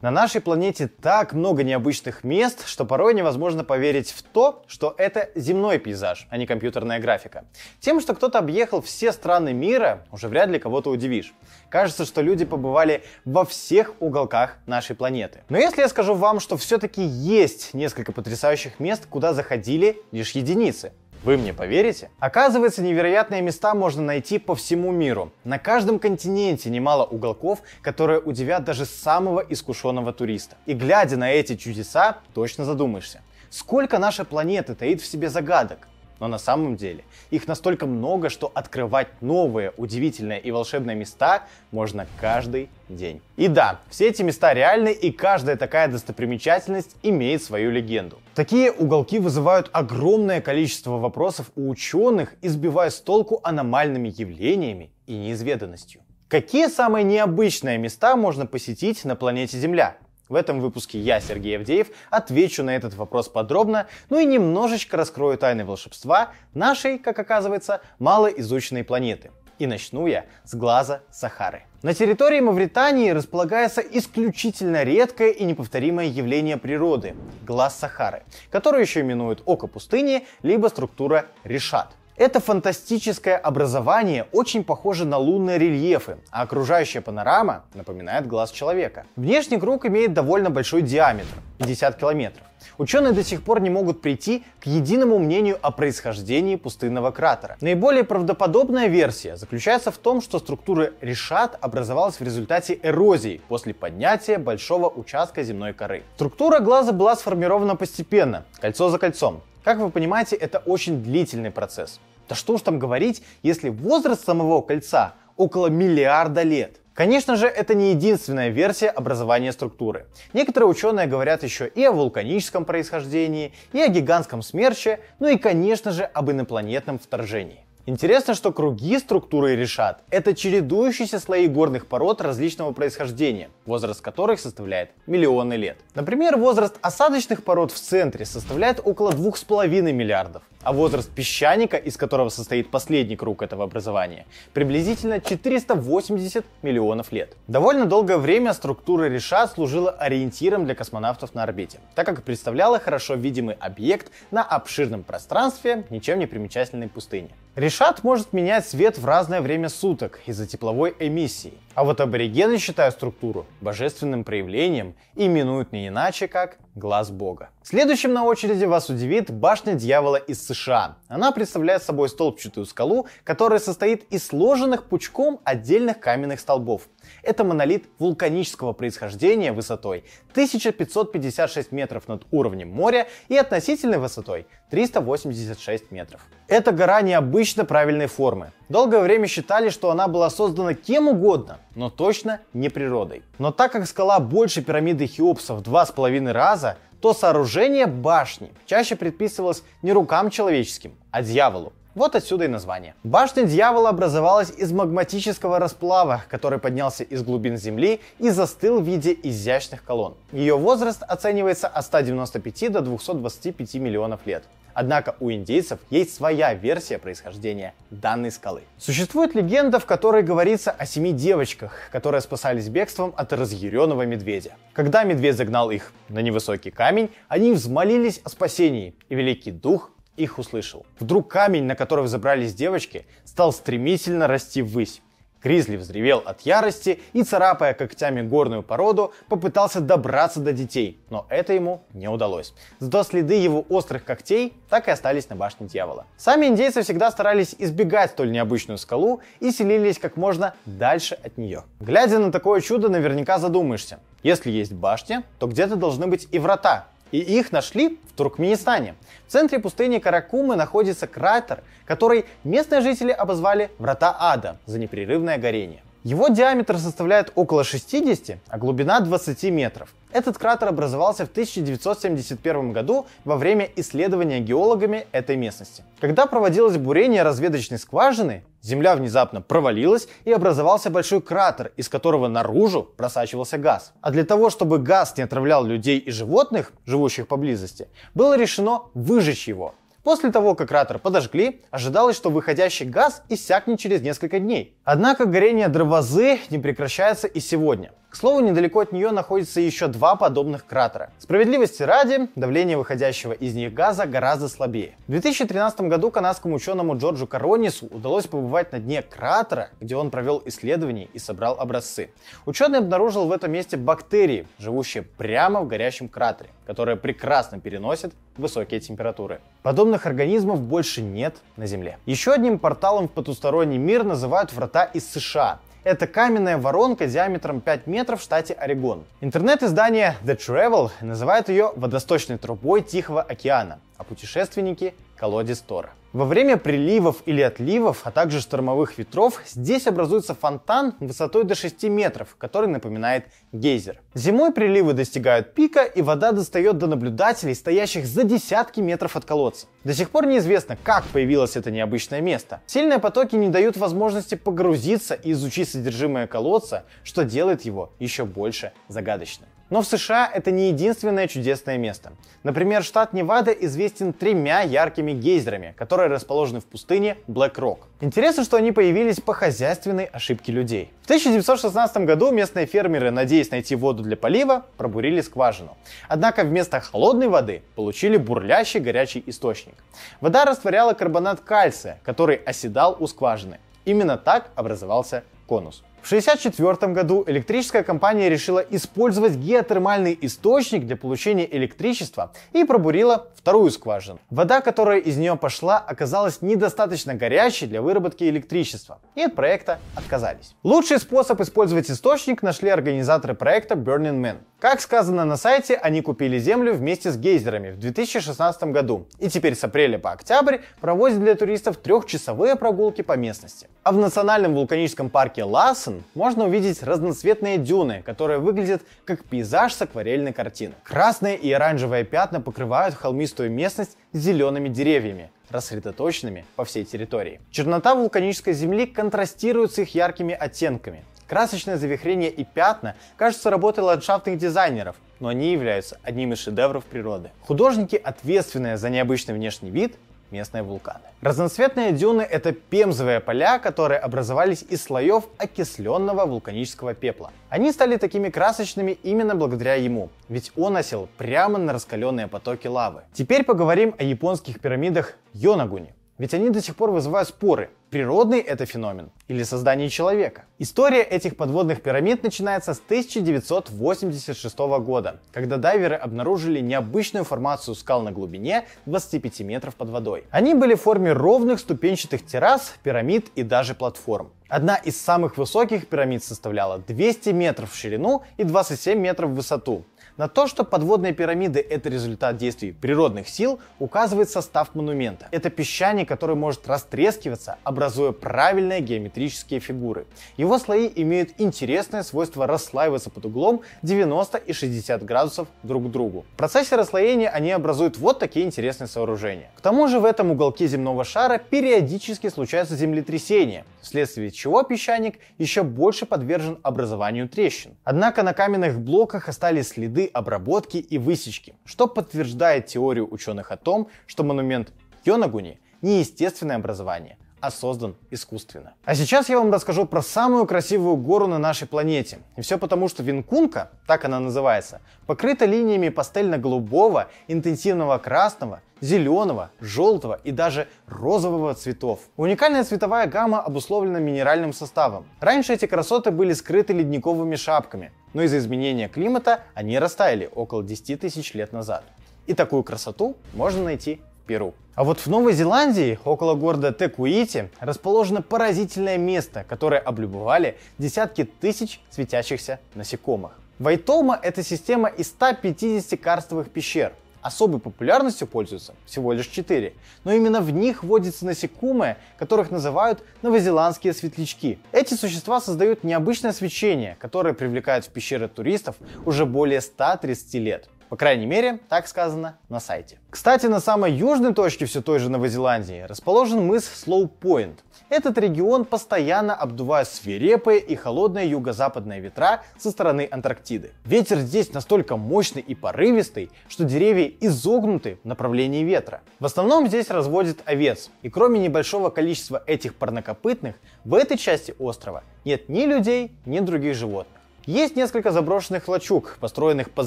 На нашей планете так много необычных мест, что порой невозможно поверить в то, что это земной пейзаж, а не компьютерная графика. Тем, что кто-то объехал все страны мира, уже вряд ли кого-то удивишь. Кажется, что люди побывали во всех уголках нашей планеты. Но если я скажу вам, что все-таки есть несколько потрясающих мест, куда заходили лишь единицы, вы мне поверите? Оказывается, невероятные места можно найти по всему миру. На каждом континенте немало уголков, которые удивят даже самого искушенного туриста. И глядя на эти чудеса, точно задумаешься, сколько наша планета таит в себе загадок? Но на самом деле их настолько много, что открывать новые, удивительные и волшебные места можно каждый день. И да, все эти места реальны, и каждая такая достопримечательность имеет свою легенду. Такие уголки вызывают огромное количество вопросов у ученых, избивая с толку аномальными явлениями и неизведанностью. Какие самые необычные места можно посетить на планете Земля? В этом выпуске я, Сергей Авдеев, отвечу на этот вопрос подробно, ну и немножечко раскрою тайны волшебства нашей, как оказывается, малоизученной планеты. И начну я с глаза Сахары. На территории Мавритании располагается исключительно редкое и неповторимое явление природы – глаз Сахары, которое еще именуют око пустыни, либо структура решат. Это фантастическое образование очень похоже на лунные рельефы, а окружающая панорама напоминает глаз человека. Внешний круг имеет довольно большой диаметр – 50 километров. Ученые до сих пор не могут прийти к единому мнению о происхождении пустынного кратера. Наиболее правдоподобная версия заключается в том, что структура решат образовалась в результате эрозии после поднятия большого участка земной коры. Структура глаза была сформирована постепенно, кольцо за кольцом, как вы понимаете, это очень длительный процесс. Да что уж там говорить, если возраст самого кольца около миллиарда лет. Конечно же, это не единственная версия образования структуры. Некоторые ученые говорят еще и о вулканическом происхождении, и о гигантском смерче, ну и, конечно же, об инопланетном вторжении. Интересно, что круги структуры решат – это чередующиеся слои горных пород различного происхождения, возраст которых составляет миллионы лет. Например, возраст осадочных пород в центре составляет около 2,5 миллиардов, а возраст песчаника, из которого состоит последний круг этого образования, приблизительно 480 миллионов лет. Довольно долгое время структура Реша служила ориентиром для космонавтов на орбите, так как представляла хорошо видимый объект на обширном пространстве ничем не примечательной пустыни. Решат может менять цвет в разное время суток из-за тепловой эмиссии, а вот аборигены считают структуру божественным проявлением и именуют не иначе как глаз бога. Следующим на очереди вас удивит башня дьявола из США. Она представляет собой столбчатую скалу, которая состоит из сложенных пучком отдельных каменных столбов. Это монолит вулканического происхождения высотой 1556 метров над уровнем моря и относительной высотой 386 метров. Эта гора необычно правильной формы. Долгое время считали, что она была создана кем угодно, но точно не природой. Но так как скала больше пирамиды Хеопса в два с половиной раза, то сооружение башни чаще предписывалось не рукам человеческим, а дьяволу. Вот отсюда и название. Башня дьявола образовалась из магматического расплава, который поднялся из глубин Земли и застыл в виде изящных колонн. Ее возраст оценивается от 195 до 225 миллионов лет. Однако у индейцев есть своя версия происхождения данной скалы. Существует легенда, в которой говорится о семи девочках, которые спасались бегством от разъяренного медведя. Когда медведь загнал их на невысокий камень, они взмолились о спасении, и Великий Дух их услышал. Вдруг камень, на который взобрались девочки, стал стремительно расти ввысь. Гризли взревел от ярости и, царапая когтями горную породу, попытался добраться до детей, но это ему не удалось. Зато следы его острых когтей так и остались на башне дьявола. Сами индейцы всегда старались избегать столь необычную скалу и селились как можно дальше от нее. Глядя на такое чудо, наверняка задумаешься. Если есть башня, то где-то должны быть и врата, и их нашли в Туркменистане. В центре пустыни Каракумы находится кратер, который местные жители обозвали «Врата ада» за непрерывное горение. Его диаметр составляет около 60, а глубина 20 метров. Этот кратер образовался в 1971 году во время исследования геологами этой местности. Когда проводилось бурение разведочной скважины, земля внезапно провалилась и образовался большой кратер, из которого наружу просачивался газ. А для того, чтобы газ не отравлял людей и животных, живущих поблизости, было решено выжечь его. После того, как кратер подожгли, ожидалось, что выходящий газ иссякнет через несколько дней. Однако горение Дровозы не прекращается и сегодня. К слову, недалеко от нее находится еще два подобных кратера. Справедливости ради, давление выходящего из них газа гораздо слабее. В 2013 году канадскому ученому Джорджу Коронису удалось побывать на дне кратера, где он провел исследования и собрал образцы. Ученый обнаружил в этом месте бактерии, живущие прямо в горящем кратере, которые прекрасно переносят высокие температуры. Подобных организмов больше нет на Земле. Еще одним порталом в потусторонний мир называют врата порта из США. Это каменная воронка диаметром 5 метров в штате Орегон. Интернет-издание The Travel называет ее водосточной трубой Тихого океана, а путешественники – колодец Тора. Во время приливов или отливов, а также штормовых ветров, здесь образуется фонтан высотой до 6 метров, который напоминает гейзер. Зимой приливы достигают пика, и вода достает до наблюдателей, стоящих за десятки метров от колодца. До сих пор неизвестно, как появилось это необычное место. Сильные потоки не дают возможности погрузиться и изучить содержимое колодца, что делает его еще больше загадочным. Но в США это не единственное чудесное место. Например, штат Невада известен тремя яркими гейзерами, которые расположены в пустыне Блэк Рок. Интересно, что они появились по хозяйственной ошибке людей. В 1916 году местные фермеры, надеясь найти воду для полива, пробурили скважину. Однако вместо холодной воды получили бурлящий горячий источник. Вода растворяла карбонат кальция, который оседал у скважины. Именно так образовался конус. В 1964 году электрическая компания решила использовать геотермальный источник для получения электричества и пробурила вторую скважину. Вода, которая из нее пошла, оказалась недостаточно горячей для выработки электричества, и от проекта отказались. Лучший способ использовать источник нашли организаторы проекта Burning Man. Как сказано на сайте, они купили землю вместе с гейзерами в 2016 году и теперь с апреля по октябрь проводят для туристов трехчасовые прогулки по местности. А в национальном вулканическом парке Лас Джексон можно увидеть разноцветные дюны, которые выглядят как пейзаж с акварельной картины. Красные и оранжевые пятна покрывают холмистую местность зелеными деревьями, рассредоточенными по всей территории. Чернота вулканической земли контрастирует с их яркими оттенками. Красочное завихрение и пятна кажутся работой ландшафтных дизайнеров, но они являются одним из шедевров природы. Художники, ответственные за необычный внешний вид, местные вулканы. Разноцветные дюны — это пемзовые поля, которые образовались из слоев окисленного вулканического пепла. Они стали такими красочными именно благодаря ему, ведь он осел прямо на раскаленные потоки лавы. Теперь поговорим о японских пирамидах Йонагуни. Ведь они до сих пор вызывают споры, природный это феномен или создание человека. История этих подводных пирамид начинается с 1986 года, когда дайверы обнаружили необычную формацию скал на глубине 25 метров под водой. Они были в форме ровных ступенчатых террас, пирамид и даже платформ. Одна из самых высоких пирамид составляла 200 метров в ширину и 27 метров в высоту, на то, что подводные пирамиды — это результат действий природных сил, указывает состав монумента. Это песчаник, который может растрескиваться, образуя правильные геометрические фигуры. Его слои имеют интересное свойство расслаиваться под углом 90 и 60 градусов друг к другу. В процессе расслоения они образуют вот такие интересные сооружения. К тому же в этом уголке земного шара периодически случаются землетрясения, вследствие чего песчаник еще больше подвержен образованию трещин. Однако на каменных блоках остались следы обработки и высечки, что подтверждает теорию ученых о том, что монумент Йонагуни – неестественное образование – а создан искусственно. А сейчас я вам расскажу про самую красивую гору на нашей планете. И все потому, что Винкунка, так она называется, покрыта линиями пастельно-голубого, интенсивного красного, зеленого, желтого и даже розового цветов. Уникальная цветовая гамма обусловлена минеральным составом. Раньше эти красоты были скрыты ледниковыми шапками, но из-за изменения климата они растаяли около 10 тысяч лет назад. И такую красоту можно найти Перу. А вот в Новой Зеландии, около города Текуити, расположено поразительное место, которое облюбовали десятки тысяч светящихся насекомых. Вайтома – это система из 150 карстовых пещер, особой популярностью пользуются всего лишь 4, но именно в них водятся насекомые, которых называют новозеландские светлячки. Эти существа создают необычное свечение, которое привлекает в пещеры туристов уже более 130 лет. По крайней мере, так сказано на сайте. Кстати, на самой южной точке все той же Новой Зеландии расположен мыс Слоу Пойнт. Этот регион постоянно обдувает свирепые и холодные юго-западные ветра со стороны Антарктиды. Ветер здесь настолько мощный и порывистый, что деревья изогнуты в направлении ветра. В основном здесь разводят овец, и кроме небольшого количества этих парнокопытных, в этой части острова нет ни людей, ни других животных. Есть несколько заброшенных лачуг, построенных под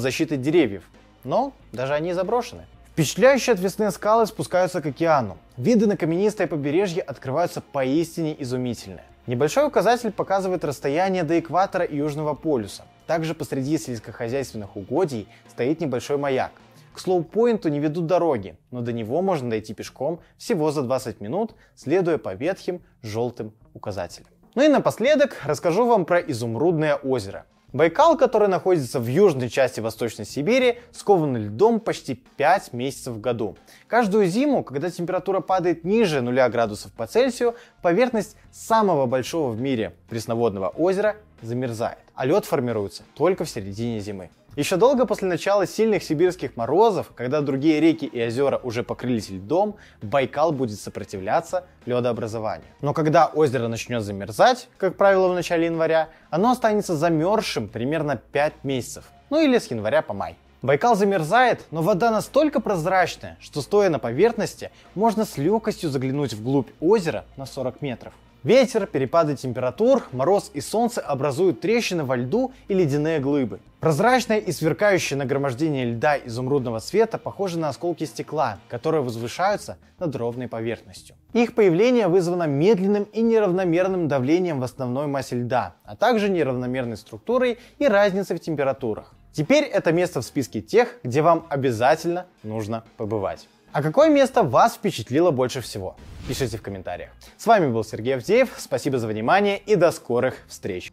защитой деревьев, но даже они заброшены. Впечатляющие отвесные скалы спускаются к океану. Виды на каменистое побережье открываются поистине изумительные. Небольшой указатель показывает расстояние до экватора и Южного полюса. Также посреди сельскохозяйственных угодий стоит небольшой маяк. К Слоупоинту не ведут дороги, но до него можно дойти пешком всего за 20 минут, следуя по ветхим желтым указателям. Ну и напоследок расскажу вам про Изумрудное озеро. Байкал, который находится в южной части Восточной Сибири, скован льдом почти 5 месяцев в году. Каждую зиму, когда температура падает ниже 0 градусов по Цельсию, поверхность самого большого в мире пресноводного озера замерзает, а лед формируется только в середине зимы. Еще долго после начала сильных сибирских морозов, когда другие реки и озера уже покрылись льдом, Байкал будет сопротивляться ледообразованию. Но когда озеро начнет замерзать, как правило в начале января, оно останется замерзшим примерно 5 месяцев, ну или с января по май. Байкал замерзает, но вода настолько прозрачная, что стоя на поверхности, можно с легкостью заглянуть вглубь озера на 40 метров. Ветер, перепады температур, мороз и солнце образуют трещины во льду и ледяные глыбы. Прозрачное и сверкающее нагромождение льда изумрудного цвета похоже на осколки стекла, которые возвышаются над ровной поверхностью. Их появление вызвано медленным и неравномерным давлением в основной массе льда, а также неравномерной структурой и разницей в температурах. Теперь это место в списке тех, где вам обязательно нужно побывать. А какое место вас впечатлило больше всего? Пишите в комментариях. С вами был Сергей Авдеев, спасибо за внимание и до скорых встреч!